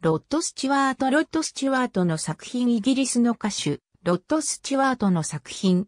ロッド・スチュワート・ロッド・スチュワートの作品イギリスの歌手、ロッド・スチュワートの作品。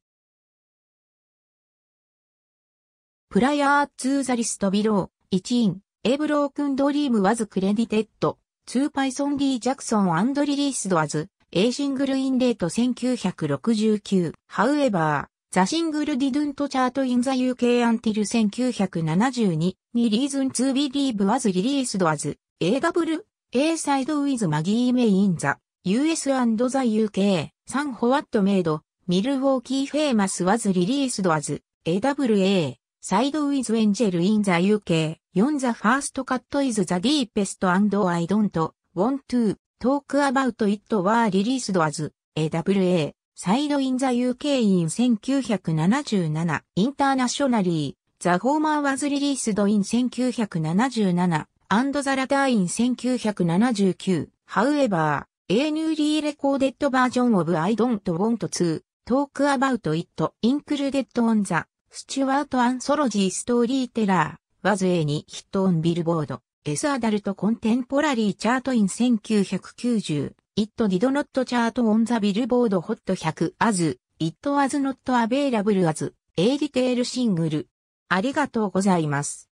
プライアー・ツー・ザ・リスト・ビロー、1員、エブロークン・ドリーム・ワズ・クレディテッド、2パイソン・リー・ジャクソン・アンド・リリース・ドアズ、A シングル・イン・レート1969、However, The s i n g ント・ Didn't Chart in the UK Until 1972, に Reason to Believe Was r e a AW A サイドウィズマギーメインザ、US and the UK、サンホワットメイド、ミルウォーキーフェイマスワズリリースドアズ、AWA、サイドウィズエンジェルインザ UK、4ザファーストカットイズザディーペスト and I don't want to talk about it はリリースドアズ、AWA、サイドインザ UK in 1977、インターナショナリー、ザ・ホーマー・ワズ・リリースド・イン1977、アンドザラダーイン1979、However, A newly recorded version of I don't want to talk about it included on the Stuart Anthology Storyteller was a hit on Billboard S Adult Contemporary Chart in 1990 It did not chart on the Billboard Hot 100 as It was not available as a detail single ありがとうございます。